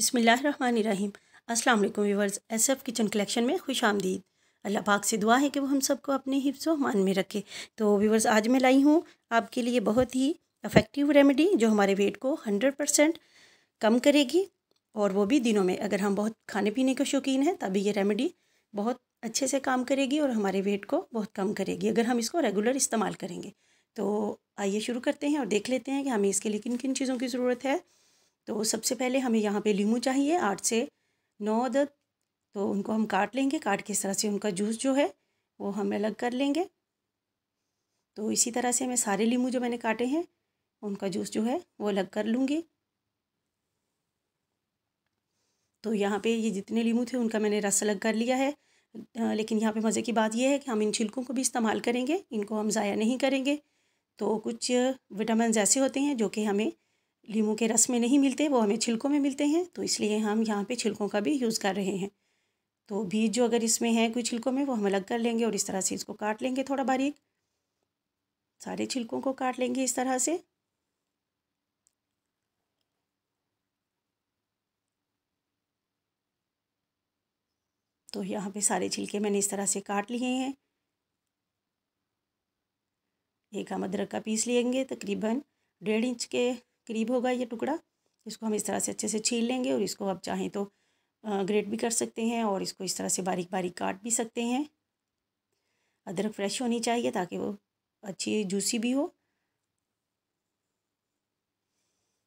बिसमीम् अस्सलाम वालेकुम viewers SF kitchen collection में खुश आमदीद अल्लाह पाक से दुआ है कि वो हम सबको अपने हिफ्स मान में रखे तो व्यवर्स आज मैं लाई हूँ आपके लिए बहुत ही अफेक्टिव रेमेडी जो हमारे वेट को हंड्रेड परसेंट कम करेगी और वो भी दिनों में अगर हम बहुत खाने पीने के शौकीन हैं तभी ये रेमेडी बहुत अच्छे से काम करेगी और हमारे वेट को बहुत कम करेगी अगर हम इसको रेगुलर इस्तेमाल करेंगे तो आइए शुरू करते हैं और देख लेते हैं कि हमें इसके लिए किन किन चीज़ों की ज़रूरत है तो सबसे पहले हमें यहाँ पे लीमू चाहिए आठ से नौ अदद तो उनको हम काट लेंगे काट के इस तरह से उनका जूस जो है वो हम अलग कर लेंगे तो इसी तरह से मैं सारे लीमू जो मैंने काटे हैं उनका जूस जो है वो अलग कर लूँगी तो यहाँ पे ये जितने लीमू थे उनका मैंने रस अलग कर लिया है लेकिन यहाँ पे मज़े की बात यह है कि हम इन छिलकों को भी इस्तेमाल करेंगे इनको हम ज़ाया नहीं करेंगे तो कुछ विटामिन ऐसे होते हैं जो कि हमें लीमू के रस में नहीं मिलते वो हमें छिलकों में मिलते हैं तो इसलिए हम यहाँ पे छिलकों का भी यूज़ कर रहे हैं तो बीज जो अगर इसमें है कोई छिलकों में वो हम अलग कर लेंगे और इस तरह से इसको काट लेंगे थोड़ा बारीक सारे छिलकों को काट लेंगे इस तरह से तो यहाँ पे सारे छिलके मैंने इस तरह से काट लिए हैं एक हम अदरक का पीस लेंगे तकरीबन डेढ़ इंच के करीब होगा ये टुकड़ा इसको हम इस तरह से अच्छे से छील लेंगे और इसको आप चाहें तो ग्रेट भी कर सकते हैं और इसको इस तरह से बारीक बारीक काट भी सकते हैं अदरक फ्रेश होनी चाहिए ताकि वो अच्छी जूसी भी हो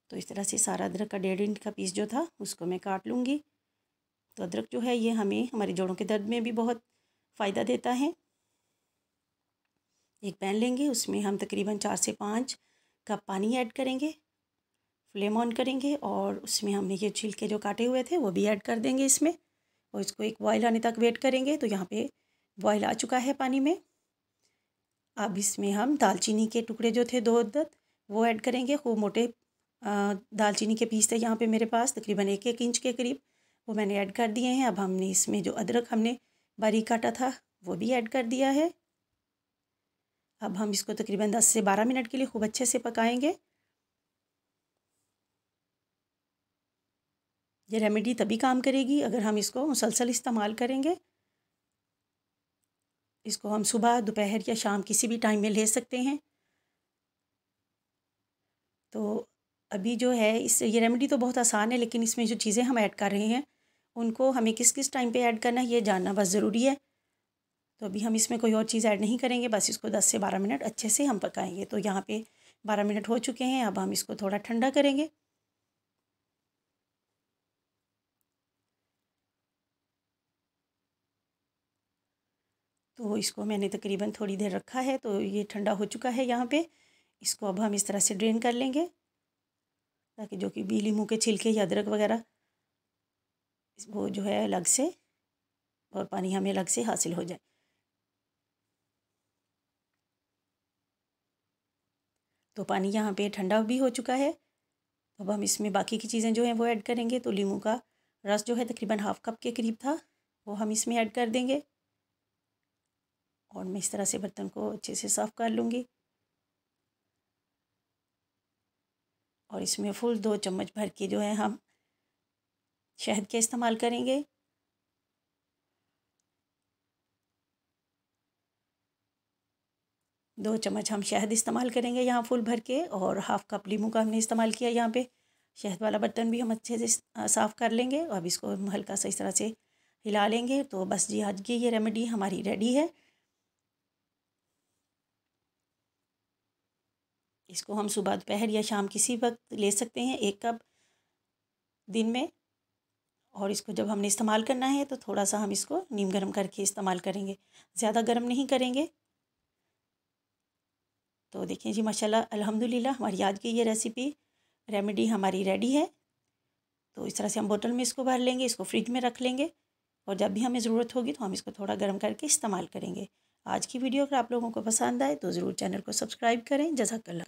तो इस तरह से सारा अदरक का डेढ़ इंच का पीस जो था उसको मैं काट लूँगी तो अदरक जो है ये हमें हमारे जोड़ों के दर्द में भी बहुत फ़ायदा देता है एक पैन लेंगे उसमें हम तकरीबन चार से पाँच कप पानी ऐड करेंगे फ्लेम ऑन करेंगे और उसमें हमने ये छिलके जो काटे हुए थे वो भी ऐड कर देंगे इसमें और इसको एक बॉयल आने तक वेट करेंगे तो यहाँ पे बॉयल आ चुका है पानी में अब इसमें हम दालचीनी के टुकड़े जो थे दो दत वो ऐड करेंगे खूब मोटे दालचीनी के पीस थे यहाँ पे मेरे पास तकरीबन एक एक इंच के करीब वो मैंने ऐड कर दिए हैं अब हमने इसमें जो अदरक हमने बारीक काटा था वो भी ऐड कर दिया है अब हम इसको तकरीबन दस से बारह मिनट के लिए खूब अच्छे से पकाएँगे ये रेमेडी तभी काम करेगी अगर हम इसको मुसलसल इस्तेमाल करेंगे इसको हम सुबह दोपहर या शाम किसी भी टाइम में ले सकते हैं तो अभी जो है इस ये रेमेडी तो बहुत आसान है लेकिन इसमें जो चीज़ें हम ऐड कर रहे हैं उनको हमें किस किस टाइम पे ऐड करना है ये जानना बस ज़रूरी है तो अभी हम इसमें कोई और चीज़ ऐड नहीं करेंगे बस इसको दस से बारह मिनट अच्छे से हम पकाएंगे तो यहाँ पे बारह मिनट हो चुके हैं अब हम इसको थोड़ा ठंडा करेंगे तो इसको मैंने तकरीबन थोड़ी देर रखा है तो ये ठंडा हो चुका है यहाँ पे इसको अब हम इस तरह से ड्रेन कर लेंगे ताकि जो कि बीली मुँह के छिलके या अदरक वगैरह वो जो है अलग से और पानी हमें अलग से हासिल हो जाए तो पानी यहाँ पे ठंडा भी हो चुका है अब हम इसमें बाकी की चीज़ें जो हैं वो ऐड करेंगे तो लीमू का रस जो है तकरीबन हाफ़ कप के करीब था वो हम इसमें ऐड कर देंगे और मैं इस तरह से बर्तन को अच्छे से साफ़ कर लूँगी और इसमें फुल दो चम्मच भर के जो है हम शहद के इस्तेमाल करेंगे दो चम्मच हम शहद इस्तेमाल करेंगे यहाँ फुल भर के और हाफ़ कप लीमू का हमने इस्तेमाल किया यहाँ पे शहद वाला बर्तन भी हम अच्छे से साफ़ कर लेंगे और अब इसको हम हल्का सा इस तरह से हिला लेंगे तो बस जी आज की ये रेमेडी हमारी रेडी है इसको हम सुबह दोपहर या शाम किसी वक्त ले सकते हैं एक कप दिन में और इसको जब हमने इस्तेमाल करना है तो थोड़ा सा हम इसको नीम गर्म करके इस्तेमाल करेंगे ज़्यादा गर्म नहीं करेंगे तो देखें जी माशाल्लाह अल्हम्दुलिल्लाह हमारी आज की ये रेसिपी रेमेडी हमारी रेडी है तो इस तरह से हम बोतल में इसको भर लेंगे इसको फ्रिज में रख लेंगे और जब भी हमें ज़रूरत होगी तो हम इसको थोड़ा गर्म करके इस्तेमाल करेंगे आज की वीडियो अगर आप लोगों को पसंद आए तो ज़रूर चैनल को सब्सक्राइब करें जजाकल्ला